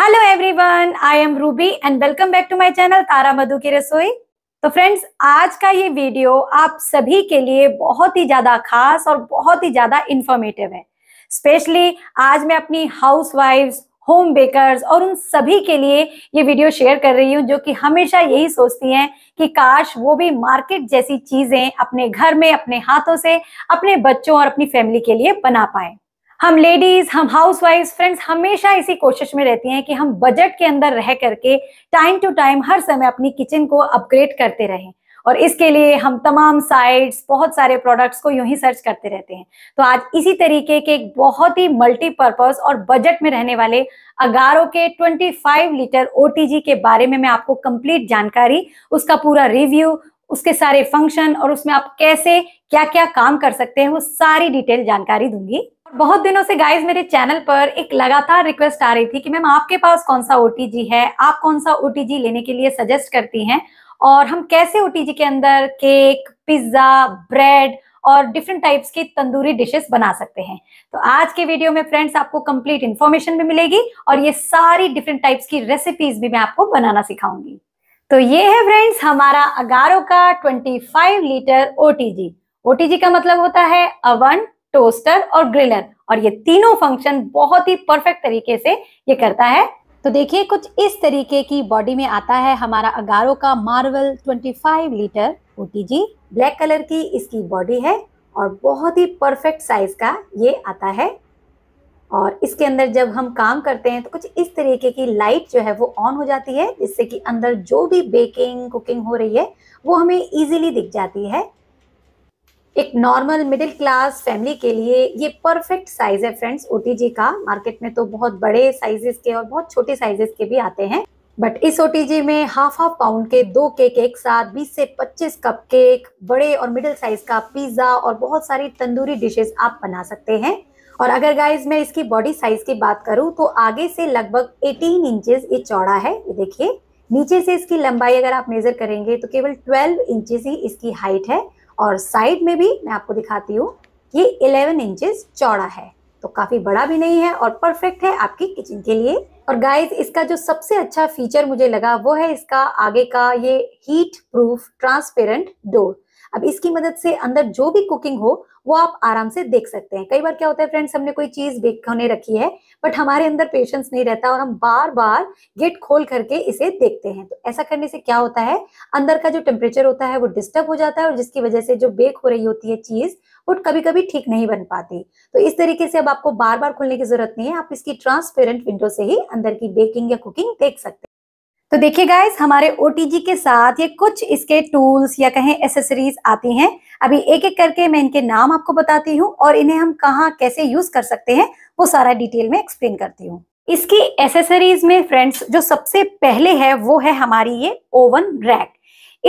hello everyone I am Ruby and welcome back to my channel Tara Madhu की रसोई तो friends आज का ये वीडियो आप सभी के लिए बहुत ही ज्यादा खास और बहुत ही ज्यादा इंफॉर्मेटिव है स्पेशली आज मैं अपनी हाउस वाइफ होम बेकर्स और उन सभी के लिए ये वीडियो शेयर कर रही हूँ जो कि हमेशा यही सोचती हैं कि काश वो भी मार्केट जैसी चीजें अपने घर में अपने हाथों से अपने बच्चों और अपनी फैमिली के लिए बना पाए हम लेडीज हम हाउस वाइफ फ्रेंड्स हमेशा इसी कोशिश में रहती हैं कि हम बजट के अंदर रह करके टाइम टू टाइम हर समय अपनी किचन को अपग्रेड करते रहें और इसके लिए हम तमाम साइट्स बहुत सारे प्रोडक्ट्स को यू ही सर्च करते रहते हैं तो आज इसी तरीके के एक बहुत ही मल्टीपर्पज और बजट में रहने वाले अगारो के 25 लीटर ओ के बारे में मैं आपको कंप्लीट जानकारी उसका पूरा रिव्यू उसके सारे फंक्शन और उसमें आप कैसे क्या क्या काम कर सकते हैं वो सारी डिटेल जानकारी दूंगी बहुत दिनों से गाइज मेरे चैनल पर एक लगातार रिक्वेस्ट आ रही थी कि मैम आपके पास कौन सा ओटीजी है आप कौन सा ओटीजी लेने के लिए सजेस्ट करती हैं और हम कैसे ओटीजी के अंदर केक पिज्जा ब्रेड और डिफरेंट टाइप्स की तंदूरी डिशेस बना सकते हैं तो आज के वीडियो में फ्रेंड्स आपको कंप्लीट इन्फॉर्मेशन भी मिलेगी और ये सारी डिफरेंट टाइप्स की रेसिपीज भी मैं आपको बनाना सिखाऊंगी तो ये है फ्रेंड्स हमारा अगारो का 25 लीटर ओटीजी ओटीजी का मतलब होता है अवन टोस्टर और ग्रिलर और ये तीनों फंक्शन बहुत ही परफेक्ट तरीके से ये करता है तो देखिए कुछ इस तरीके की बॉडी में आता है हमारा अगारो का Marvel 25 litre OTG black colour की इसकी बॉडी है और बहुत ही परफेक्ट साइज का ये आता है और इसके अंदर जब हम काम करते हैं तो कुछ इस तरीके की लाइट जो है वो ऑन हो जाती है जिससे कि अंदर जो भी बेकिंग कुकिंग हो रही है वो हमें इजीली दिख जाती है एक नॉर्मल मिडिल क्लास फैमिली के लिए ये परफेक्ट साइज है फ्रेंड्स ओटीजी का मार्केट में तो बहुत बड़े साइजेस के और बहुत छोटे साइजेस के भी आते हैं बट इस ओटीजी में हाफ हाफ पाउंड के दो केक एक साथ 20 से 25 कप केक बड़े और मिडिल साइज का पिज्जा और बहुत सारी तंदूरी डिशेस आप बना सकते हैं और अगर गाइज मैं इसकी बॉडी साइज की बात करूँ तो आगे से लगभग एटीन इंचेस ये चौड़ा है ये देखिए नीचे से इसकी लंबाई अगर आप मेजर करेंगे तो केवल ट्वेल्व इंचेस ही इसकी हाइट है और साइड में भी मैं आपको दिखाती हूँ ये 11 इंचेस चौड़ा है तो काफ़ी बड़ा भी नहीं है और परफेक्ट है आपकी किचन के लिए और गाइस इसका जो सबसे अच्छा फीचर मुझे लगा वो है इसका आगे का ये हीट प्रूफ ट्रांसपेरेंट डोर अब इसकी मदद से अंदर जो भी कुकिंग हो वो आप आराम से देख सकते हैं कई बार क्या होता है फ्रेंड्स हमने कोई चीज देखने रखी है बट हमारे अंदर पेशेंस नहीं रहता और हम बार बार गेट खोल करके इसे देखते हैं तो ऐसा करने से क्या होता है अंदर का जो टेम्परेचर होता है वो डिस्टर्ब हो जाता है और जिसकी वजह से जो बेक हो रही होती है चीज वो कभी कभी ठीक नहीं बन पाती तो इस तरीके से अब आपको बार बार खोलने की जरूरत नहीं है आप इसकी ट्रांसपेरेंट विंडो से ही अंदर की बेकिंग या कुकिंग देख सकते हैं तो देखिए गाइज हमारे ओ के साथ ये कुछ इसके टूल्स या कहें एसेसरीज आती हैं अभी एक एक करके मैं इनके नाम आपको बताती हूँ और इन्हें हम कहाँ कैसे यूज कर सकते हैं वो सारा डिटेल में एक्सप्लेन करती हूँ इसकी एसेसरीज में फ्रेंड्स जो सबसे पहले है वो है हमारी ये ओवन रैक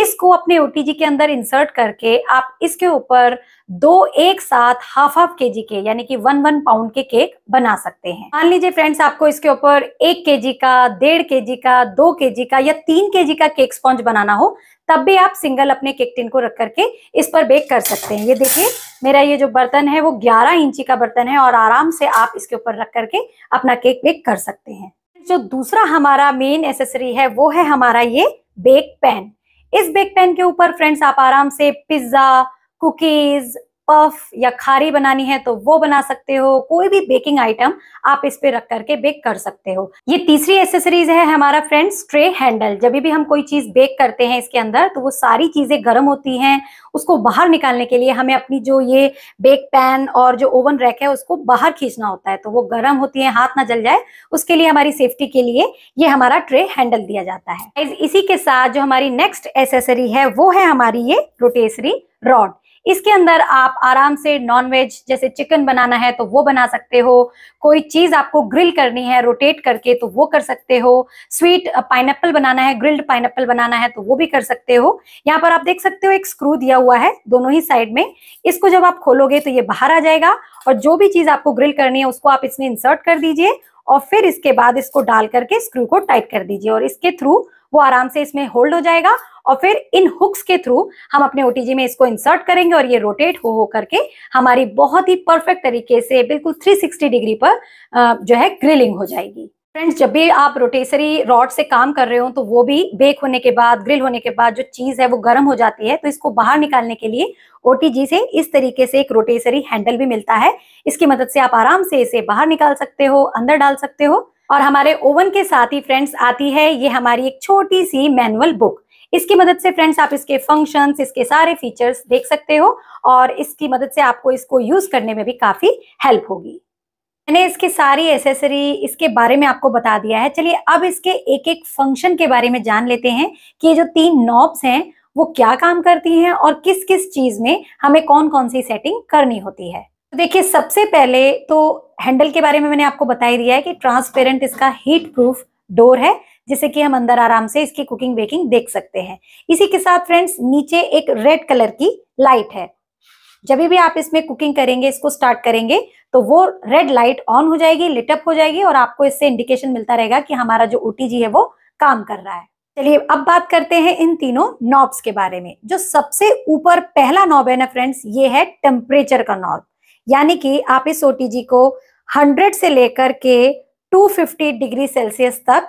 इसको अपने ओटीजी के अंदर इंसर्ट करके आप इसके ऊपर दो एक साथ हाफ हाफ के जी के यानी कि वन वन पाउंड के केक बना सकते हैं मान लीजिए फ्रेंड्स आपको इसके ऊपर एक के जी का डेढ़ के जी का दो के जी का या तीन के जी का केक स्पॉन्ज बनाना हो तब भी आप सिंगल अपने केक टिन को रख करके इस पर बेक कर सकते हैं ये देखिए मेरा ये जो बर्तन है वो 11 इंची का बर्तन है और आराम से आप इसके ऊपर रख करके अपना केक बेक कर सकते हैं जो दूसरा हमारा मेन एसेसरी है वो है हमारा ये बेक पैन इस बेक पैन के ऊपर फ्रेंड्स आप आराम से पिज्जा कुकीज पफ या खारी बनानी है तो वो बना सकते हो कोई भी बेकिंग आइटम आप इस पे रख करके बेक कर सकते हो ये तीसरी एसेसरीज है हमारा फ्रेंड स्ट्रे हैंडल जब भी हम कोई चीज बेक करते हैं इसके अंदर तो वो सारी चीजें गर्म होती हैं उसको बाहर निकालने के लिए हमें अपनी जो ये बेक पैन और जो ओवन रैक है उसको बाहर खींचना होता है तो वो गर्म होती है हाथ ना जल जाए उसके लिए हमारी सेफ्टी के लिए ये हमारा ट्रे हैंडल दिया जाता है इसी के साथ जो हमारी नेक्स्ट एसेसरी है वो है हमारी ये रोटेसरी रॉड इसके अंदर आप आराम से नॉनवेज जैसे चिकन बनाना है तो वो बना सकते हो कोई चीज आपको ग्रिल करनी है रोटेट करके तो वो कर सकते हो स्वीट पाइन बनाना है ग्रिल्ड पाइन बनाना है तो वो भी कर सकते हो यहाँ पर आप देख सकते हो एक स्क्रू दिया हुआ है दोनों ही साइड में इसको जब आप खोलोगे तो ये बाहर आ जाएगा और जो भी चीज आपको ग्रिल करनी है उसको आप इसमें इंसर्ट कर दीजिए और फिर इसके बाद इसको डाल करके स्क्रू को टाइट कर दीजिए और इसके थ्रू वो आराम से इसमें होल्ड हो जाएगा और फिर इन हुक्स के थ्रू हम अपने ओटीजी में इसको इंसर्ट करेंगे और ये रोटेट हो हो करके हमारी बहुत ही परफेक्ट तरीके से बिल्कुल 360 डिग्री पर जो है ग्रिलिंग हो जाएगी फ्रेंड्स जब भी आप रोटेसरी रॉड से काम कर रहे हो तो वो भी बेक होने के बाद ग्रिल होने के बाद जो चीज़ है वो गर्म हो जाती है तो इसको बाहर निकालने के लिए ओटीजी से इस तरीके से एक रोटेसरी हैंडल भी मिलता है इसकी मदद से आप आराम से इसे बाहर निकाल सकते हो अंदर डाल सकते हो और हमारे ओवन के साथ ही फ्रेंड्स आती है ये हमारी एक छोटी सी मैनुअल बुक इसकी मदद से फ्रेंड्स आप इसके फंक्शंस इसके सारे फीचर्स देख सकते हो और इसकी मदद से आपको इसको यूज करने में भी काफी हेल्प होगी मैंने इसके सारी एसेसरी इसके बारे में आपको बता दिया है चलिए अब इसके एक एक फंक्शन के बारे में जान लेते हैं कि ये जो तीन नॉब्स हैं वो क्या काम करती हैं और किस किस चीज में हमें कौन कौन सी सेटिंग करनी होती है तो देखिए सबसे पहले तो हैंडल के बारे में मैंने आपको बता ही दिया है कि ट्रांसपेरेंट इसका हीट प्रूफ डोर है जिससे कि हम अंदर आराम से इसकी कुकिंग बेकिंग देख सकते हैं इसी के साथ फ्रेंड्स नीचे एक रेड कलर की लाइट है जब भी आप इसमें कुकिंग करेंगे इसको स्टार्ट करेंगे तो वो रेड लाइट ऑन हो जाएगी लिटअप हो जाएगी और आपको इससे इंडिकेशन मिलता रहेगा कि हमारा जो ओटीजी है वो काम कर रहा है चलिए अब बात करते हैं इन तीनों नॉब्स के बारे में जो सबसे ऊपर पहला नॉब है ना फ्रेंड्स ये है टेम्परेचर का नॉब यानी कि आप इस ओटीजी को 100 से लेकर के 250 डिग्री सेल्सियस तक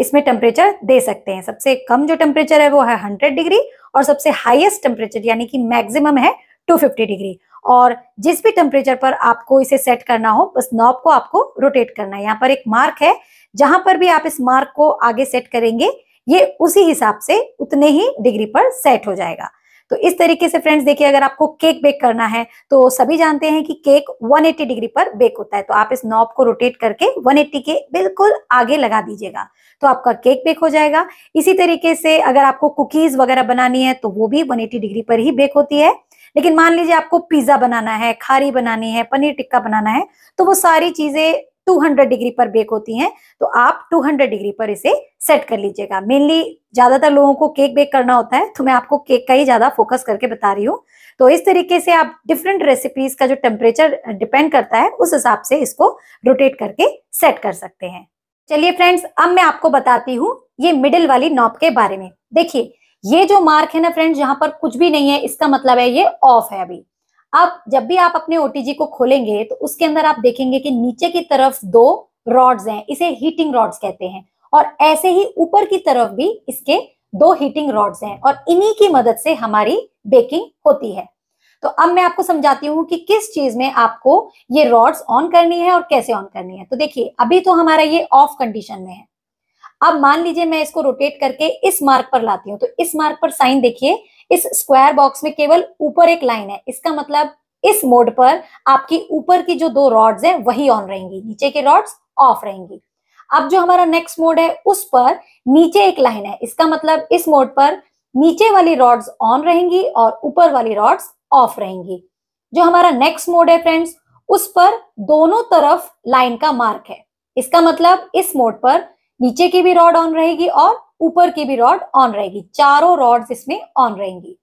इसमें टेम्परेचर दे सकते हैं सबसे कम जो टेम्परेचर है वो है 100 डिग्री और सबसे हाईएस्ट टेम्परेचर यानी कि मैक्सिमम है 250 डिग्री और जिस भी टेम्परेचर पर आपको इसे सेट करना हो बस नॉब को आपको रोटेट करना है यहाँ पर एक मार्क है जहां पर भी आप इस मार्क को आगे सेट करेंगे ये उसी हिसाब से उतने ही डिग्री पर सेट हो जाएगा तो इस तरीके से फ्रेंड्स देखिए अगर आपको केक बेक करना है तो सभी जानते हैं कि केक 180 डिग्री पर बेक होता है तो आप इस नॉब को रोटेट करके 180 के बिल्कुल आगे लगा दीजिएगा तो आपका केक बेक हो जाएगा इसी तरीके से अगर आपको कुकीज वगैरह बनानी है तो वो भी वन डिग्री पर ही बेक होती है लेकिन मान लीजिए आपको पिज्जा बनाना है खारी बनानी है पनीर टिक्का बनाना है तो वो सारी चीजें 200 डिग्री पर बेक होती हैं तो आप 200 डिग्री पर इसे सेट कर लीजिएगा मेनली ज्यादातर लोगों को केक बेक करना होता है तो मैं आपको केक का ही ज्यादा फोकस करके बता रही हूँ तो इस तरीके से आप डिफरेंट रेसिपीज का जो टेम्परेचर डिपेंड करता है उस हिसाब से इसको रोटेट करके सेट कर सकते हैं चलिए फ्रेंड्स अब मैं आपको बताती हूँ ये मिडिल वाली नॉब के बारे में देखिए ये जो मार्क है ना फ्रेंड्स यहाँ पर कुछ भी नहीं है इसका मतलब है ये ऑफ है अभी अब जब भी आप अपने ओटीजी को खोलेंगे तो उसके अंदर आप देखेंगे कि नीचे की तरफ दो रॉड्स हैं इसे हीटिंग रॉड्स कहते हैं और ऐसे ही ऊपर की तरफ भी इसके दो हीटिंग रॉड्स हैं और इन्हीं की मदद से हमारी बेकिंग होती है तो अब मैं आपको समझाती हूँ कि किस चीज में आपको ये रॉड्स ऑन करनी है और कैसे ऑन करनी है तो देखिए अभी तो हमारा ये ऑफ कंडीशन में है अब मान लीजिए मैं इसको रोटेट करके इस मार्क पर लाती हूँ तो इस मार्क पर साइन देखिए इस स्क्वायर बॉक्स में केवल ऊपर एक लाइन है इसका मतलब इस मोड पर आपकी ऊपर की जो दो रॉड्स है वही ऑन रहेंगी नीचे की रॉड्स ऑफ रहेंगी अब जो हमारा नेक्स्ट मोड है उस पर नीचे एक लाइन है इसका मतलब इस मोड पर नीचे वाली रॉड्स ऑन रहेंगी और ऊपर वाली रॉड्स ऑफ रहेंगी जो हमारा नेक्स्ट मोड है फ्रेंड्स उस पर दोनों तरफ लाइन का मार्क है इसका मतलब इस मोड पर नीचे की भी रॉड ऑन रहेगी और ऊपर की भी रॉड ऑन रहेगी चारों रॉड्स इसमें ऑन रहेंगी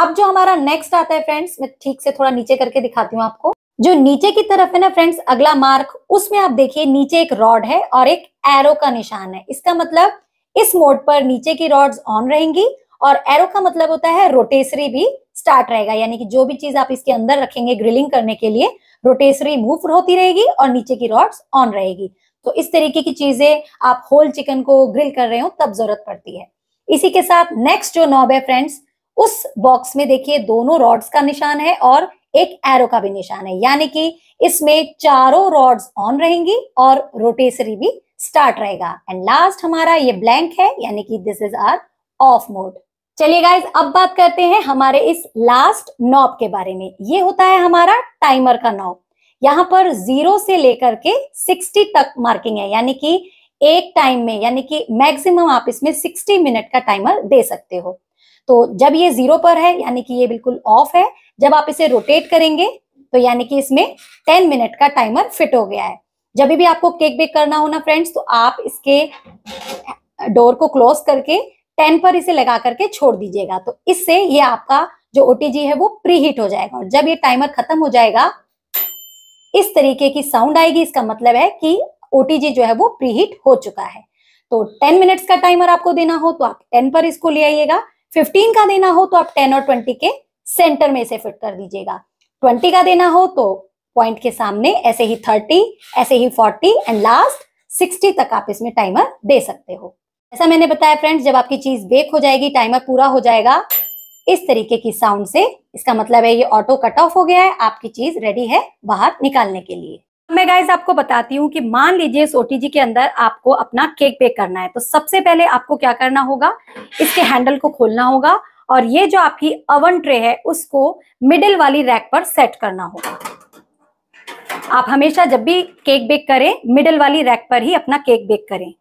अब जो हमारा नेक्स्ट आता है फ्रेंड्स मैं ठीक से थोड़ा नीचे करके दिखाती हूँ आपको जो नीचे की तरफ है ना फ्रेंड्स अगला मार्क उसमें आप देखिए नीचे एक रॉड है और एक एरो का निशान है इसका मतलब इस मोड पर नीचे की रॉड्स ऑन रहेंगी और एरो का मतलब होता है रोटेसरी भी स्टार्ट रहेगा यानी कि जो भी चीज आप इसके अंदर रखेंगे ग्रिलिंग करने के लिए रोटेसरी मूव होती रहेगी और नीचे की रॉड्स ऑन रहेगी तो इस तरीके की चीजें आप होल चिकन को ग्रिल कर रहे हो तब जरूरत पड़ती है इसी के साथ नेक्स्ट जो नॉब है फ्रेंड्स उस बॉक्स में देखिए दोनों रॉड्स का निशान है और एक एरो का भी निशान है यानी कि इसमें चारों रॉड्स ऑन रहेंगी और रोटेसरी भी स्टार्ट रहेगा एंड लास्ट हमारा ये ब्लैंक है यानी कि this is our off mode चलिए गाइज अब बात करते हैं हमारे इस लास्ट नॉब के बारे में ये होता है हमारा टाइमर का नॉब यहाँ पर जीरो से लेकर के सिक्सटी तक मार्किंग है यानी कि एक टाइम में यानी कि मैक्सिमम आप इसमें सिक्सटी मिनट का टाइमर दे सकते हो तो जब ये जीरो पर है यानी कि ये बिल्कुल ऑफ है जब आप इसे रोटेट करेंगे तो यानी कि इसमें टेन मिनट का टाइमर फिट हो गया है जब भी आपको केक बेक करना हो ना फ्रेंड्स तो आप इसके डोर को क्लोज करके टेन पर इसे लगा करके छोड़ दीजिएगा तो इससे ये आपका जो ओटीजी है वो प्री हीट हो जाएगा और जब ये टाइमर खत्म हो जाएगा इस तरीके की साउंड आएगी इसका मतलब है कि ओटीजी जो है वो प्रीहीट हो चुका है तो 10 मिनट्स का टाइमर आपको देना हो तो आप 10 पर इसको ले आइएगा 15 का देना हो तो आप 10 और 20 के सेंटर में इसे फिट कर दीजिएगा 20 का देना हो तो पॉइंट के सामने ऐसे ही 30 ऐसे ही 40 एंड लास्ट 60 तक आप इसमें टाइमर दे सकते हो ऐसा मैंने बताया फ्रेंड्स जब आपकी चीज बेक हो जाएगी टाइमर पूरा हो जाएगा इस तरीके की साउंड से इसका मतलब है ये ऑटो कट ऑफ हो गया है आपकी चीज रेडी है बाहर निकालने के लिए मैं गाइज आपको बताती हूँ कि मान लीजिए इस ओटीजी के अंदर आपको अपना केक बेक करना है तो सबसे पहले आपको क्या करना होगा इसके हैंडल को खोलना होगा और ये जो आपकी अवन ट्रे है उसको मिडिल वाली रैक पर सेट करना होगा आप हमेशा जब भी केक बेक करें मिडिल वाली रैक पर ही अपना केक बेक करें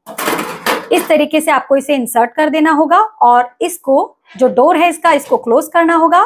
इस तरीके से आपको इसे इंसर्ट कर देना होगा और इसको जो डोर है इसका इसको क्लोज करना होगा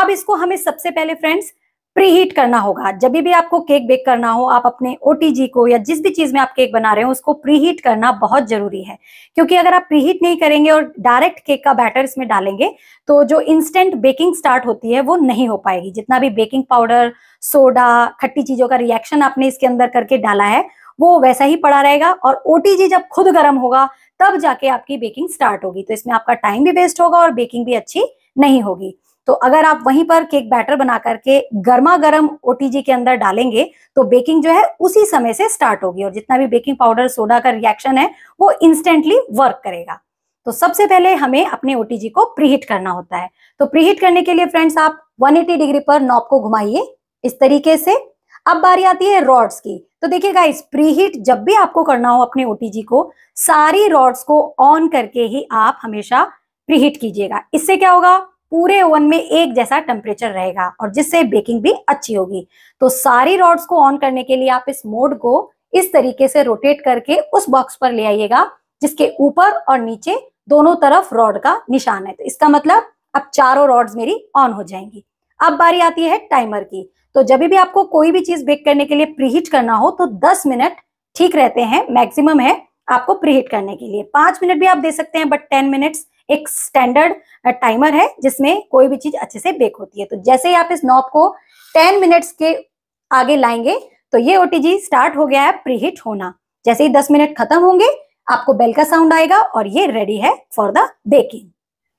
अब इसको हमें सबसे पहले फ्रेंड्स प्री हीट करना होगा जब भी आपको केक बेक करना हो आप अपने ओ को या जिस भी चीज में आप केक बना रहे हो उसको प्री हीट करना बहुत जरूरी है क्योंकि अगर आप प्री हीट नहीं करेंगे और डायरेक्ट केक का बैटर इसमें डालेंगे तो जो इंस्टेंट बेकिंग स्टार्ट होती है वो नहीं हो पाएगी जितना भी बेकिंग पाउडर सोडा खट्टी चीजों का रिएक्शन आपने इसके अंदर करके डाला है वो वैसा ही पड़ा रहेगा और ओटीजी जब खुद गर्म होगा तब जाके आपकी बेकिंग स्टार्ट होगी तो इसमें आपका टाइम भी वेस्ट होगा और बेकिंग भी अच्छी नहीं होगी तो अगर आप वहीं पर केक बैटर बना करके गर्मा गर्म ओटीजी के अंदर डालेंगे तो बेकिंग जो है उसी समय से स्टार्ट होगी और जितना भी बेकिंग पाउडर सोडा का रिएक्शन है वो इंस्टेंटली वर्क करेगा तो सबसे पहले हमें अपने ओटीजी को प्रीहीट करना होता है तो प्रीहीट करने के लिए फ्रेंड्स आप 180 डिग्री पर नॉब को घुमाइए इस तरीके से अब बारी आती है रॉड्स की तो देखिए गाइस प्रीहीट जब भी आपको करना हो अपने ओटीजी को सारी रॉड्स को ऑन करके ही आप हमेशा प्रीहीट कीजिएगा इससे क्या होगा पूरे ओवन में एक जैसा टेम्परेचर रहेगा और जिससे बेकिंग भी अच्छी होगी तो सारी रॉड्स को ऑन करने के लिए आप इस मोड को इस तरीके से रोटेट करके उस बॉक्स पर ले आइएगा जिसके ऊपर और नीचे दोनों तरफ रॉड का निशान है तो इसका मतलब अब चारों रॉड्स मेरी ऑन हो जाएंगी अब बारी आती है टाइमर की तो जब भी आपको कोई भी चीज बेक करने के लिए प्रीहीट करना हो तो 10 मिनट ठीक रहते हैं मैक्सिमम है आपको प्रीहीट करने के लिए पांच मिनट भी आप दे सकते हैं बट टेन मिनट्स एक स्टैंडर्ड टाइमर है जिसमें कोई भी चीज अच्छे से बेक होती है तो जैसे ही आप इस नॉब को टेन मिनट्स के आगे लाएंगे तो ये ओटीजी स्टार्ट हो गया है प्रीहीट होना जैसे ही दस मिनट खत्म होंगे आपको बेल का साउंड आएगा और ये रेडी है फॉर द बेकिंग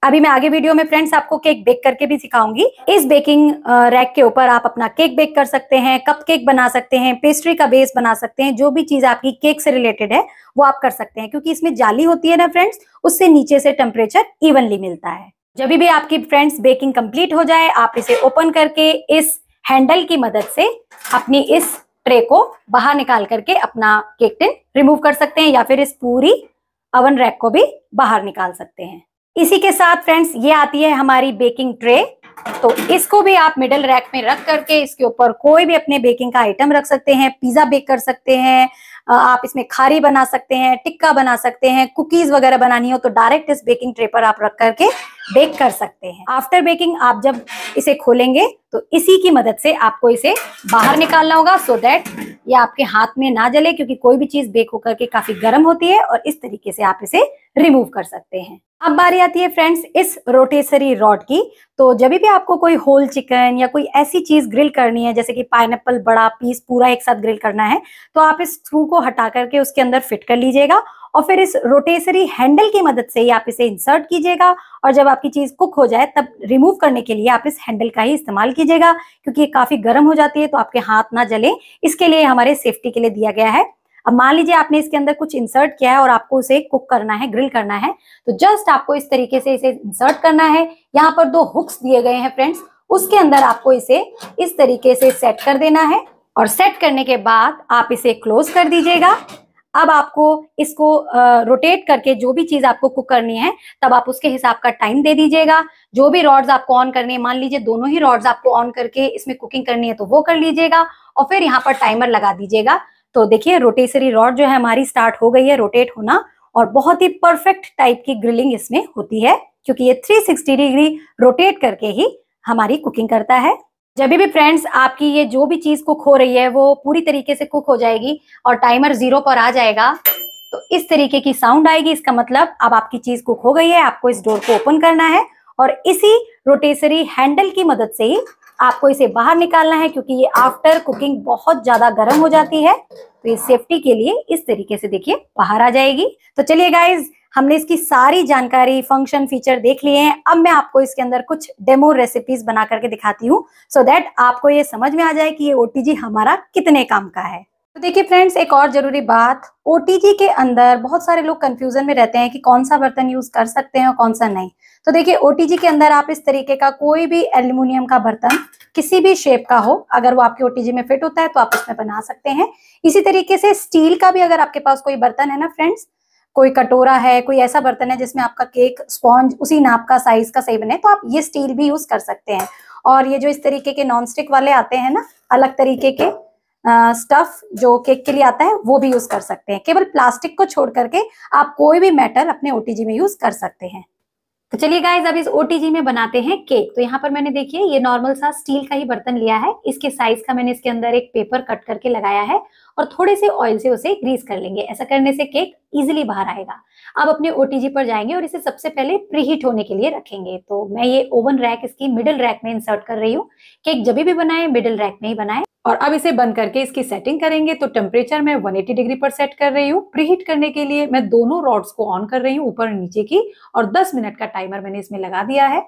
अभी मैं आगे वीडियो में फ्रेंड्स आपको केक बेक करके भी सिखाऊंगी इस बेकिंग रैक के ऊपर आप अपना केक बेक कर सकते हैं कप केक बना सकते हैं पेस्ट्री का बेस बना सकते हैं जो भी चीज आपकी केक से रिलेटेड है वो आप कर सकते हैं क्योंकि इसमें जाली होती है ना फ्रेंड्स उससे नीचे से टेम्परेचर इवनली मिलता है जब भी आपकी फ्रेंड्स बेकिंग कंप्लीट हो जाए आप इसे ओपन करके इस हैंडल की मदद से अपनी इस ट्रे को बाहर निकाल करके अपना केक टिन रिमूव कर सकते हैं या फिर इस पूरी अवन रैक को भी बाहर निकाल सकते हैं इसी के साथ फ्रेंड्स ये आती है हमारी बेकिंग ट्रे तो इसको भी आप मिडल रैक में रख करके इसके ऊपर कोई भी अपने बेकिंग का आइटम रख सकते हैं पिज्जा बेक कर सकते हैं आप इसमें खारी बना सकते हैं टिक्का बना सकते हैं कुकीज वगैरह बनानी हो तो डायरेक्ट इस बेकिंग ट्रे पर आप रख करके बेक कर सकते हैं आफ्टर बेकिंग आप जब इसे खोलेंगे तो इसी की मदद से आपको इसे बाहर निकालना होगा सो देट ये आपके हाथ में ना जले क्योंकि कोई भी चीज बेक होकर के काफी गर्म होती है और इस तरीके से आप इसे रिमूव कर सकते हैं अब बारी आती है फ्रेंड्स इस रोटेसरी रॉड की तो जब भी आपको कोई होल चिकन या कोई ऐसी चीज ग्रिल करनी है जैसे कि पाइन बड़ा पीस पूरा एक साथ ग्रिल करना है तो आप इस स्क्रू को हटा करके उसके अंदर फिट कर लीजिएगा और फिर इस रोटेसरी हैंडल की मदद से ही आप इसे इंसर्ट कीजिएगा और जब आपकी चीज कुक हो जाए तब रिमूव करने के लिए आप इस हैंडल का ही इस्तेमाल कीजिएगा क्योंकि ये काफी गर्म हो जाती है तो आपके हाथ ना जले इसके लिए हमारे सेफ्टी के लिए दिया गया है अब मान लीजिए आपने इसके अंदर कुछ इंसर्ट किया है और आपको उसे कुक करना है ग्रिल करना है तो जस्ट आपको इस तरीके से इसे इंसर्ट करना है यहाँ पर दो हुक्स दिए गए हैं फ्रेंड्स उसके अंदर आपको इसे इस तरीके से सेट कर देना है और सेट करने के बाद आप इसे क्लोज कर दीजिएगा अब आपको इसको रोटेट करके जो भी चीज आपको कुक करनी है तब आप उसके हिसाब का टाइम दे दीजिएगा जो भी रॉड्स आपको ऑन करनी है मान लीजिए दोनों ही रॉड्स आपको ऑन करके इसमें कुकिंग करनी है तो वो कर लीजिएगा और फिर यहाँ पर टाइमर लगा दीजिएगा तो देखिए रोटेसरी रॉड जो है हमारी स्टार्ट हो गई है रोटेट होना और बहुत ही परफेक्ट टाइप की ग्रिलिंग इसमें होती है क्योंकि ये 360 डिग्री रोटेट करके ही हमारी कुकिंग करता है जब भी फ्रेंड्स आपकी ये जो भी चीज कुक हो रही है वो पूरी तरीके से कुक हो जाएगी और टाइमर जीरो पर आ जाएगा तो इस तरीके की साउंड आएगी इसका मतलब अब आपकी चीज कुक हो गई है आपको इस डोर को ओपन करना है और इसी रोटेसरी हैंडल की मदद से ही आपको इसे बाहर निकालना है क्योंकि ये आफ्टर कुकिंग बहुत ज्यादा गर्म हो जाती है तो ये सेफ्टी के लिए इस तरीके से देखिए बाहर आ जाएगी तो चलिए गाइज हमने इसकी सारी जानकारी फंक्शन फीचर देख लिए हैं अब मैं आपको इसके अंदर कुछ डेमो रेसिपीज बना करके दिखाती हूँ सो so दैट आपको ये समझ में आ जाए कि ये ओटीजी हमारा कितने काम का है तो देखिए फ्रेंड्स एक और ज़रूरी बात ओ के अंदर बहुत सारे लोग कंफ्यूजन में रहते हैं कि कौन सा बर्तन यूज़ कर सकते हैं और कौन सा नहीं तो देखिए ओ के अंदर आप इस तरीके का कोई भी एल्यूमिनियम का बर्तन किसी भी शेप का हो अगर वो आपके ओ में फिट होता है तो आप उसमें बना सकते हैं इसी तरीके से स्टील का भी अगर आपके पास कोई बर्तन है ना फ्रेंड्स कोई कटोरा है कोई ऐसा बर्तन है जिसमें आपका केक स्पॉन्ज उसी नाप का साइज का सही बने तो आप ये स्टील भी यूज कर सकते हैं और ये जो इस तरीके के नॉन स्टिक वाले आते हैं ना अलग तरीके के स्टफ जो केक के लिए आता है वो भी यूज कर सकते हैं केवल प्लास्टिक को छोड़ करके आप कोई भी मेटल अपने ओटीजी में यूज कर सकते हैं तो चलिए गाइज अब इस ओटीजी में बनाते हैं केक तो यहाँ पर मैंने देखिए ये नॉर्मल सा स्टील का ही बर्तन लिया है इसके साइज का मैंने इसके अंदर एक पेपर कट करके लगाया है और थोड़े से ऑयल से उसे ग्रीस कर लेंगे ऐसा करने से केक इजिली बाहर आएगा आप अपने ओटीजी पर जाएंगे और इसे सबसे पहले प्रीहीट होने के लिए रखेंगे तो मैं ये ओवन रैक इसकी मिडिल रैक में इंसर्ट कर रही हूँ केक जब भी बनाए मिडिल रैक में ही बनाए और अब इसे बंद करके इसकी सेटिंग करेंगे तो टेम्परेचर मैं 180 डिग्री पर सेट कर रही हूँ प्रीहीट करने के लिए मैं दोनों रॉड्स को ऑन कर रही हूँ ऊपर नीचे की और 10 मिनट का टाइमर मैंने इसमें लगा दिया है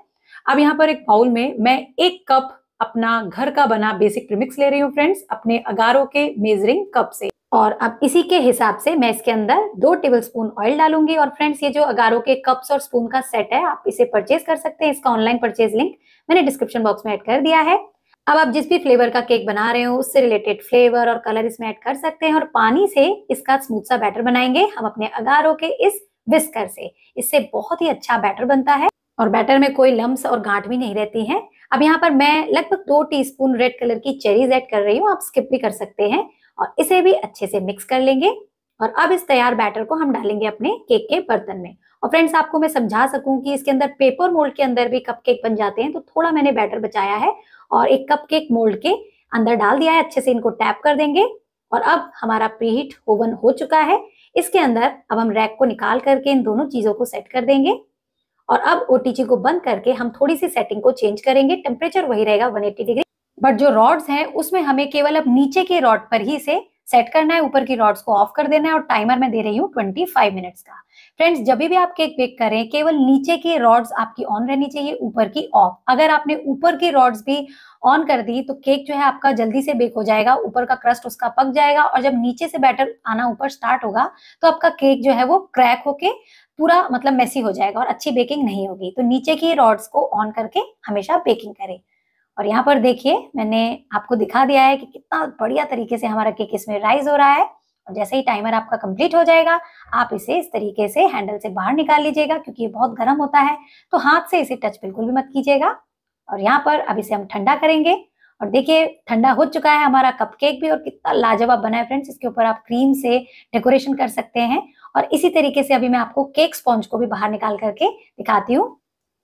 अब यहाँ पर एक बाउल में मैं एक कप अपना घर का बना बेसिक प्रिमिक्स ले रही हूँ फ्रेंड्स अपने अगारों के मेजरिंग कप से और अब इसी के हिसाब से मैं इसके अंदर दो टेबल स्पून ऑयल डालूंगी और फ्रेंड्स ये जो अगारों के कप्स और स्पून का सेट है आप इसे परचेज कर सकते हैं इसका ऑनलाइन परचेज लिंक मैंने डिस्क्रिप्शन बॉक्स में ऐड कर दिया है अब आप जिस भी फ्लेवर का केक बना रहे हो उससे रिलेटेड फ्लेवर और कलर इसमें ऐड कर सकते हैं और पानी से इसका स्मूथ सा बैटर बनाएंगे हम अपने अगारों के इस विस्कर से इससे बहुत ही अच्छा बैटर बनता है और बैटर में कोई लम्स और गांठ भी नहीं रहती है अब यहाँ पर मैं लगभग दो टीस्पून रेड कलर की चेरीज ऐड कर रही हूँ आप स्किप भी कर सकते हैं और इसे भी अच्छे से मिक्स कर लेंगे और अब इस तैयार बैटर को हम डालेंगे अपने केक के बर्तन में और फ्रेंड्स आपको मैं समझा सकूं कि इसके अंदर पेपर मोल्ड के अंदर भी कपकेक बन जाते हैं तो थोड़ा मैंने बैटर बचाया है और एक कपकेक मोल्ड के अंदर डाल दिया है अच्छे से इनको टैप कर देंगे और अब हमारा प्रीहीट ओवन हो चुका है इसके अंदर अब हम रैक को निकाल करके इन दोनों चीजों को सेट कर देंगे और अब ओटीजी को बंद करके हम थोड़ी सी सेटिंग को चेंज करेंगे टेम्परेचर वही रहेगा 180 डिग्री बट जो रॉड्स हैं उसमें हमें केवल अब नीचे के रॉड पर ही इसे सेट करना है ऊपर की रॉड्स को ऑफ कर देना है और टाइमर में दे रही हूँ 25 मिनट्स का फ्रेंड्स जब भी आप केक बेक करें केवल नीचे की रॉड्स आपकी ऑन रहनी चाहिए ऊपर की ऑफ अगर आपने ऊपर की रॉड्स भी ऑन कर दी तो केक जो है आपका जल्दी से बेक हो जाएगा ऊपर का क्रस्ट उसका पक जाएगा और जब नीचे से बैटर आना ऊपर स्टार्ट होगा तो आपका केक जो है वो क्रैक होके पूरा मतलब मैसी हो जाएगा और अच्छी बेकिंग नहीं होगी तो नीचे की रॉड्स को ऑन करके हमेशा बेकिंग करें और यहाँ पर देखिए मैंने आपको दिखा दिया है कि कितना बढ़िया तरीके से हमारा केक इसमें राइज हो रहा है और जैसे ही टाइमर आपका कंप्लीट हो जाएगा आप इसे इस तरीके से हैंडल से बाहर निकाल लीजिएगा क्योंकि ये बहुत गर्म होता है तो हाथ से इसे टच बिल्कुल भी मत कीजिएगा और यहाँ पर अब इसे हम ठंडा करेंगे और देखिए ठंडा हो चुका है हमारा कपकेक भी और कितना लाजवाब बना है फ्रेंड्स इसके ऊपर आप क्रीम से डेकोरेशन कर सकते हैं और इसी तरीके से अभी मैं आपको केक स्पॉन्ज को भी बाहर निकाल करके दिखाती हूँ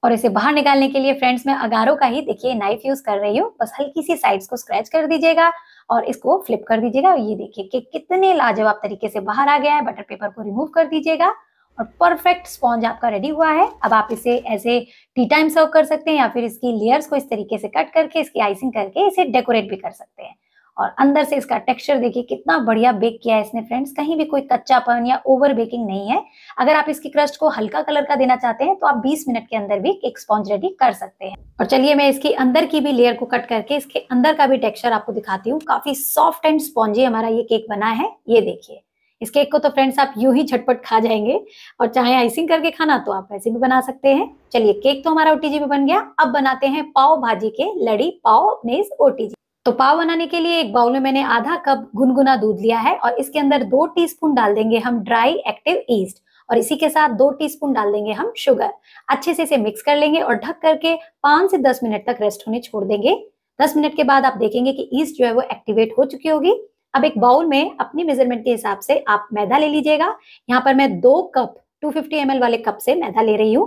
और इसे बाहर निकालने के लिए फ्रेंड्स मैं अगारों का ही देखिए नाइफ यूज कर रही हूँ बस हल्की सी साइड्स को स्क्रैच कर दीजिएगा और इसको फ्लिप कर दीजिएगा ये देखिए कि कितने लाजवाब तरीके से बाहर आ गया है बटर पेपर को रिमूव कर दीजिएगा और परफेक्ट स्पॉन्ज आपका रेडी हुआ है अब आप इसे ऐसे टी टाइम सर्व कर सकते हैं या फिर इसकी लेयर्स को इस तरीके से कट करके इसकी आइसिंग करके इसे डेकोरेट भी कर सकते हैं और अंदर से इसका टेक्सचर देखिए कितना बढ़िया बेक किया है इसने फ्रेंड्स कहीं भी कोई कच्चापन या ओवर बेकिंग नहीं है अगर आप इसकी क्रस्ट को हल्का कलर का देना चाहते हैं तो आप 20 मिनट के अंदर भी एक स्पॉन्ज रेडी कर सकते हैं और चलिए मैं इसकी अंदर की भी लेयर को कट करके इसके अंदर का भी टेक्स्चर आपको दिखाती हूँ काफी सॉफ्ट एंड स्पॉन्जी हमारा ये केक बना है ये देखिए इस केक को तो फ्रेंड्स आप यूं ही झटपट खा जाएंगे और चाहे आइसिंग करके खाना तो आप ऐसे भी बना सकते हैं चलिए केक तो हमारा ओटीजी में बन गया अब बनाते हैं पाव भाजी के लड़ी पाव नेज ओटीजी तो पाव बनाने के लिए एक बाउल में मैंने आधा कप गुनगुना दूध लिया है और इसके अंदर दो स्पून डाल देंगे हम ड्राई एक्टिव ईस्ट और इसी के साथ दो टीस्पून डाल देंगे हम शुगर अच्छे से इसे मिक्स कर लेंगे और ढक करके पांच से दस मिनट तक रेस्ट होने छोड़ देंगे दस मिनट के बाद आप देखेंगे कि ईस्ट जो है वो एक्टिवेट हो चुकी होगी अब एक बाउल में अपनी मेजरमेंट के हिसाब से आप मैदा ले लीजिएगा यहाँ पर मैं दो कप 250 फिफ्टी वाले कप से मैदा ले रही हूँ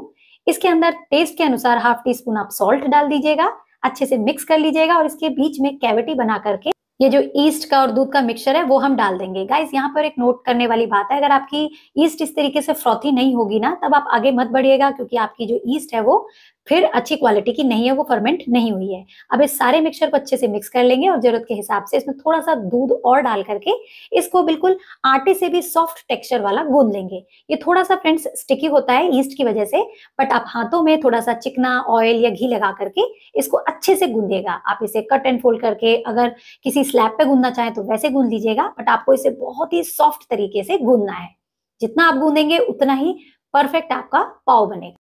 इसके अंदर टेस्ट के अनुसार हाफ टी स्पून आप सॉल्ट डाल दीजिएगा अच्छे से मिक्स कर लीजिएगा और इसके बीच में कैविटी बना करके ये जो ईस्ट का और दूध का मिक्सचर है वो हम डाल देंगे गाइज यहाँ पर एक नोट करने वाली बात है अगर आपकी ईस्ट इस तरीके से फ्रॉथी नहीं होगी ना तब आप आगे मत बढ़िएगा क्योंकि आपकी जो ईस्ट है वो फिर अच्छी क्वालिटी की नहीं है वो फर्मेंट नहीं हुई है अब इस सारे मिक्सचर को अच्छे से मिक्स कर लेंगे और जरूरत के हिसाब से इसमें थोड़ा सा दूध और डाल करके इसको बिल्कुल आटे से भी सॉफ्ट टेक्सचर वाला गूंद लेंगे ये थोड़ा सा फ्रेंड्स स्टिकी होता है ईस्ट की वजह से बट आप हाथों में थोड़ा सा चिकना ऑयल या घी लगा करके इसको अच्छे से गूंदेगा आप इसे कट एंड फोल्ड करके अगर किसी स्लैब पे गूंदना चाहें तो वैसे गूंद लीजिएगा बट आपको इसे बहुत ही सॉफ्ट तरीके से गूंदना है जितना आप गूंदेंगे उतना ही परफेक्ट आपका पाव बनेगा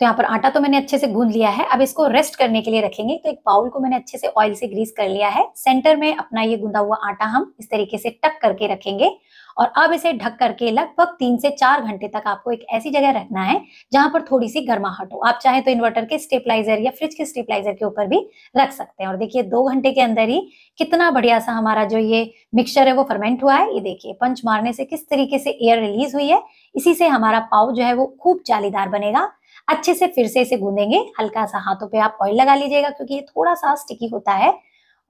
तो यहाँ पर आटा तो मैंने अच्छे से गूंद लिया है अब इसको रेस्ट करने के लिए रखेंगे तो एक बाउल को मैंने अच्छे से ऑयल से ग्रीस कर लिया है सेंटर में अपना ये गूंदा हुआ आटा हम इस तरीके से टक करके रखेंगे और अब इसे ढक करके लगभग तीन से चार घंटे तक आपको एक ऐसी जगह रखना है जहां पर थोड़ी सी गर्माहट हो आप चाहे तो इन्वर्टर के स्टेपलाइजर या फ्रिज के स्टेपलाइजर के ऊपर भी रख सकते हैं और देखिए दो घंटे के अंदर ही कितना बढ़िया सा हमारा जो ये मिक्सचर है वो फर्मेंट हुआ है ये देखिए पंच मारने से किस तरीके से एयर रिलीज हुई है इसी से हमारा पाव जो है वो खूब जालीदार बनेगा अच्छे से फिर से इसे गूंदेंगे हल्का सा हाथों पे आप ऑयल लगा लीजिएगा क्योंकि ये थोड़ा सा स्टिकी होता है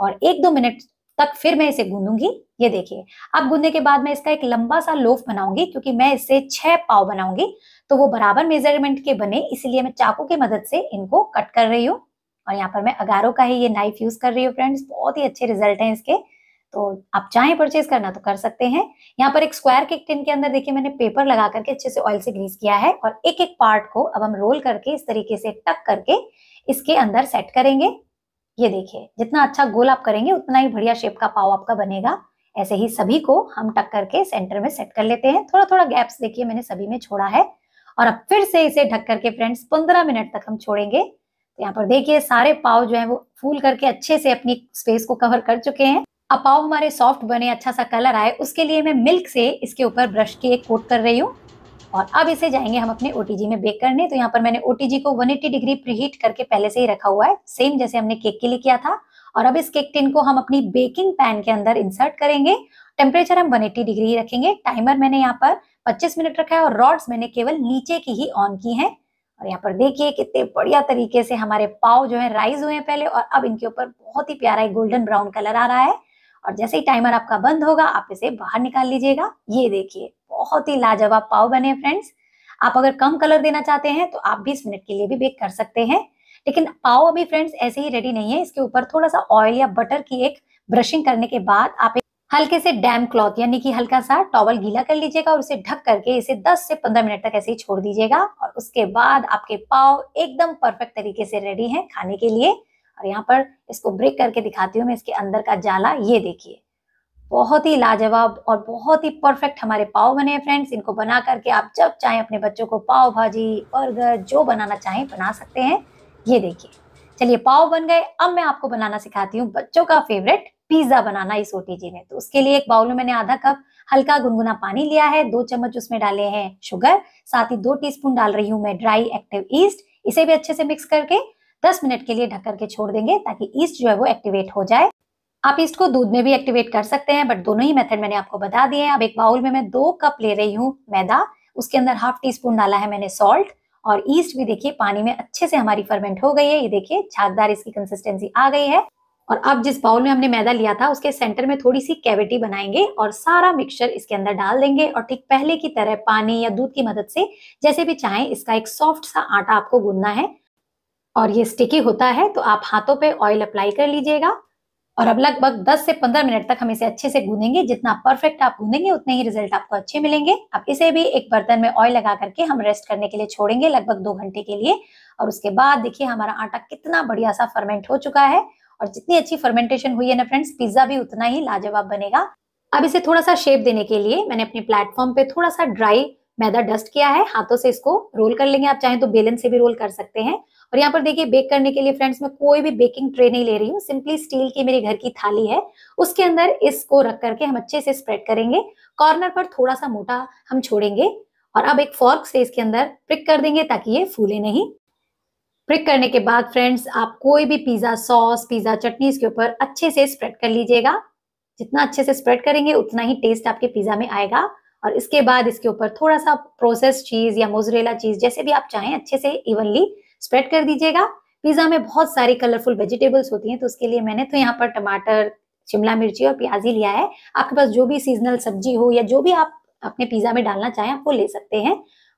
और एक दो मिनट तक फिर मैं इसे गूंदूंगी ये देखिए अब गूंदने के बाद मैं इसका एक लंबा सा लोफ बनाऊंगी क्योंकि मैं इससे छह पाव बनाऊंगी तो वो बराबर मेजरमेंट के बने इसलिए मैं चाकू की मदद से इनको कट कर रही हूँ और यहाँ पर मैं अगारों का ही ये नाइफ यूज कर रही हूँ फ्रेंड्स बहुत ही अच्छे रिजल्ट है इसके तो आप चाहें परचेज करना तो कर सकते हैं यहाँ पर एक स्क्वायर केक टिन के अंदर देखिए मैंने पेपर लगा करके अच्छे से ऑयल से ग्रीस किया है और एक एक पार्ट को अब हम रोल करके इस तरीके से टक करके इसके अंदर सेट करेंगे ये देखिए जितना अच्छा गोल आप करेंगे उतना ही बढ़िया शेप का पाव आपका बनेगा ऐसे ही सभी को हम टक करके सेंटर में सेट कर लेते हैं थोड़ा थोड़ा गैप्स देखिए मैंने सभी में छोड़ा है और अब फिर से इसे ढक करके फ्रेंड्स पंद्रह मिनट तक हम छोड़ेंगे तो यहाँ पर देखिए सारे पाव जो है वो फूल करके अच्छे से अपनी स्पेस को कवर कर चुके हैं अब पाव हमारे सॉफ्ट बने अच्छा सा कलर आए उसके लिए मैं मिल्क से इसके ऊपर ब्रश की एक कोट कर रही हूँ और अब इसे जाएंगे हम अपने ओटीजी में बेक करने तो यहाँ पर मैंने ओटीजी को 180 डिग्री प्रीहीट करके पहले से ही रखा हुआ है सेम जैसे हमने केक के लिए किया था और अब इस केक टिन को हम अपनी बेकिंग पैन के अंदर इंसर्ट करेंगे टेम्परेचर हम 180 डिग्री ही रखेंगे टाइमर मैंने यहाँ पर 25 मिनट रखा है और रॉड्स मैंने केवल नीचे की ही ऑन की हैं और यहाँ पर देखिए कितने बढ़िया तरीके से हमारे पाव जो है राइज हुए हैं पहले और अब इनके ऊपर बहुत ही प्यारा गोल्डन ब्राउन कलर आ रहा है और जैसे ही टाइमर आपका बंद होगा आप इसे बाहर निकाल लीजिएगा ये देखिए बहुत ही लाजवाब पाव बने फ्रेंड्स आप अगर कम कलर देना चाहते हैं तो आप 20 मिनट के लिए भी बेक कर सकते हैं लेकिन पाव अभी फ्रेंड्स ऐसे ही रेडी नहीं है इसके ऊपर थोड़ा सा ऑयल या बटर की एक ब्रशिंग करने के बाद आप हल्के से डैम क्लॉथ यानी कि हल्का सा टॉवल गीला कर लीजिएगा और उसे ढक करके इसे 10 से 15 मिनट तक ऐसे ही छोड़ दीजिएगा और उसके बाद आपके पाव एकदम परफेक्ट तरीके से रेडी हैं खाने के लिए और यहाँ पर इसको ब्रेक करके दिखाती हूँ मैं इसके अंदर का जाला ये देखिए बहुत ही लाजवाब और बहुत ही परफेक्ट हमारे पाव बने हैं फ्रेंड्स इनको बना करके आप जब चाहें अपने बच्चों को पाव भाजी बर्गर जो बनाना चाहें बना सकते हैं ये देखिए चलिए पाव बन गए अब मैं आपको बनाना सिखाती हूँ बच्चों का फेवरेट पिज्जा बनाना इस जी ने तो उसके लिए एक बाउल में मैंने आधा कप हल्का गुनगुना पानी लिया है दो चम्मच उसमें डाले हैं शुगर साथ ही दो टीस्पून डाल रही हूँ मैं ड्राई एक्टिव ईस्ट इसे भी अच्छे से मिक्स करके 10 मिनट के लिए ढक करके छोड़ देंगे ताकि ईस्ट जो है वो एक्टिवेट हो जाए आप ईस्ट को दूध में भी एक्टिवेट कर सकते हैं बट दोनों ही मेथड मैंने आपको बता दिए हैं अब एक बाउल में मैं दो कप ले रही हूँ मैदा उसके अंदर हाफ टी स्पून डाला है मैंने सॉल्ट और ईस्ट भी देखिए पानी में अच्छे से हमारी फर्मेंट हो गई है ये देखिए छागदार इसकी कंसिस्टेंसी आ गई है और अब जिस बाउल में हमने मैदा लिया था उसके सेंटर में थोड़ी सी कैविटी बनाएंगे और सारा मिक्सचर इसके अंदर डाल देंगे और ठीक पहले की तरह पानी या दूध की मदद से जैसे भी चाहें इसका एक सॉफ्ट सा आटा आपको गूंदना है और ये स्टिकी होता है तो आप हाथों पे ऑयल अप्लाई कर लीजिएगा और अब लगभग 10 से 15 मिनट तक हम इसे अच्छे से गूंदेंगे जितना परफेक्ट आप गूंदेंगे उतने ही रिजल्ट आपको अच्छे मिलेंगे अब इसे भी एक बर्तन में ऑयल लगा करके हम रेस्ट करने के लिए छोड़ेंगे लगभग दो घंटे के लिए और उसके बाद देखिए हमारा आटा कितना बढ़िया सा फर्मेंट हो चुका है और जितनी अच्छी फर्मेंटेशन हुई है ना फ्रेंड्स पिज्जा भी उतना ही लाजवाब बनेगा अब इसे थोड़ा सा शेप देने के लिए मैंने अपने प्लेटफॉर्म पे थोड़ा सा ड्राई मैदा डस्ट किया है हाथों से इसको रोल कर लेंगे आप चाहें तो बेलन से भी रोल कर सकते हैं और यहाँ पर देखिए बेक करने के लिए फ्रेंड्स मैं कोई भी बेकिंग ट्रे नहीं ले रही हूँ सिंपली स्टील की मेरे घर की थाली है उसके अंदर इसको रख करके हम अच्छे से स्प्रेड करेंगे कॉर्नर पर थोड़ा सा मोटा हम छोड़ेंगे और अब एक फॉर्क से इसके अंदर प्रिक कर देंगे ताकि ये फूले नहीं प्रिक करने के बाद फ्रेंड्स आप कोई भी पिज्जा सॉस पिज्जा चटनी इसके ऊपर अच्छे से स्प्रेड कर लीजिएगा जितना अच्छे से स्प्रेड करेंगे उतना ही टेस्ट आपके पिज्जा में आएगा और इसके बाद इसके ऊपर थोड़ा सा प्रोसेस चीज या मोजरेला चीज जैसे भी आप चाहें अच्छे से इवनली स्प्रेड कर दीजिएगा पिज्जा में बहुत सारी कलरफुल वेजिटेबल्स होती हैं तो उसके लिए मैंने तो यहाँ पर टमाटर शिमला मिर्ची और प्याज ही लिया है आपके पास जो भी सीजनल सब्जी हो या जो भी आप अपने पिज्जा में डालना चाहें आप वो ले सकते हैं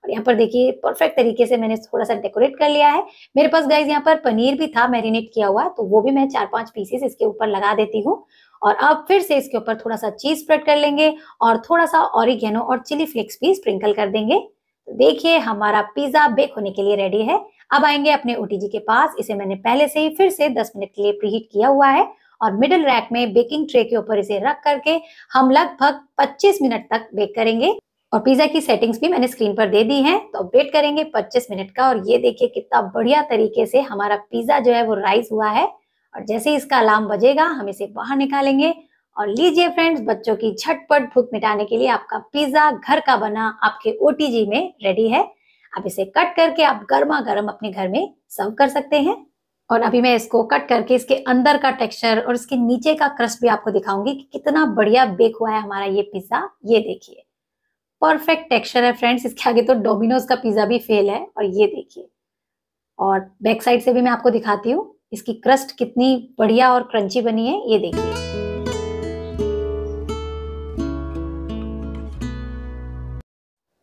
और यहाँ पर देखिए परफेक्ट तरीके से मैंने थोड़ा सा डेकोरेट कर लिया है मेरे पास गाइज यहाँ पर पनीर भी था मैरिनेट किया हुआ तो वो भी मैं चार पांच पीसेस इसके ऊपर लगा देती हूँ और अब फिर से इसके ऊपर थोड़ा सा चीज स्प्रेड कर लेंगे और थोड़ा सा ऑरिगेनो और चिली फ्लेक्स भी स्प्रिंकल कर देंगे तो देखिए हमारा पिज्जा बेक होने के लिए रेडी है अब आएंगे अपने ओटीजी के पास इसे मैंने पहले से ही फिर से 10 मिनट के लिए प्रीहीट किया हुआ है और मिडिल रैक में बेकिंग ट्रे के ऊपर इसे रख करके हम लगभग 25 मिनट तक बेक करेंगे और पिज्जा की सेटिंग्स भी मैंने स्क्रीन पर दे दी हैं तो वेट करेंगे 25 मिनट का और ये देखिए कितना बढ़िया तरीके से हमारा पिज्जा जो है वो राइज हुआ है और जैसे ही इसका अलार्म बजेगा हम इसे बाहर निकालेंगे और लीजिए फ्रेंड्स बच्चों की झटपट भूख मिटाने के लिए आपका पिज्जा घर का बना आपके ओटीजी में रेडी है आप इसे कट करके आप गर्मा गर्म अपने घर में सर्व कर सकते हैं और अभी मैं इसको कट करके इसके अंदर का टेक्सचर और इसके नीचे का क्रस्ट भी आपको दिखाऊंगी कि कितना बढ़िया बेक हुआ है हमारा ये पिज्जा ये देखिए परफेक्ट टेक्सचर है फ्रेंड्स इसके आगे तो डोमिनोज का पिज्जा भी फेल है और ये देखिए और बैक साइड से भी मैं आपको दिखाती हूँ इसकी क्रस्ट कितनी बढ़िया और क्रंची बनी है ये देखिए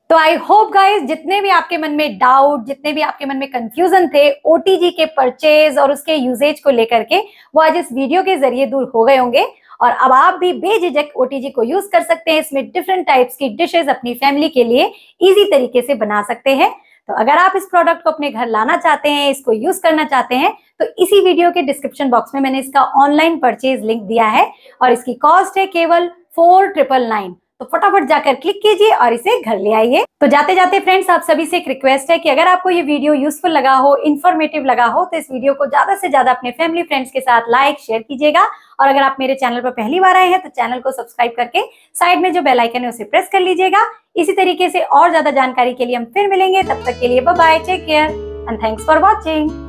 तो आई होप गाइस जितने भी आपके मन में डाउट जितने भी आपके मन में कंफ्यूजन थे ओटीजी के परचेज और उसके यूजेज को लेकर के वो आज इस वीडियो के जरिए दूर हो गए होंगे और अब आप भी बेझिझक ओटीजी को यूज कर सकते हैं इसमें डिफरेंट टाइप्स की डिशेज अपनी फैमिली के लिए इजी तरीके से बना सकते हैं तो अगर आप इस प्रोडक्ट को अपने घर लाना चाहते हैं इसको यूज करना चाहते हैं तो इसी वीडियो के डिस्क्रिप्शन बॉक्स में मैंने इसका ऑनलाइन परचेज लिंक दिया है और इसकी कॉस्ट है केवल फोर ट्रिपल नाइन तो फटाफट जाकर क्लिक कीजिए और इसे घर ले आइए तो जाते जाते फ्रेंड्स आप सभी से एक रिक्वेस्ट है कि अगर आपको ये वीडियो यूजफुल लगा हो इन्फॉर्मेटिव लगा हो तो इस वीडियो को ज्यादा से ज्यादा अपने फैमिली फ्रेंड्स के साथ लाइक शेयर कीजिएगा और अगर आप मेरे चैनल पर पहली बार आए हैं तो चैनल को सब्सक्राइब करके साइड में जो बेलाइकन है उसे प्रेस कर लीजिएगा इसी तरीके से और ज्यादा जानकारी के लिए हम फिर मिलेंगे तब तक के लिए bye take care and thanks for watching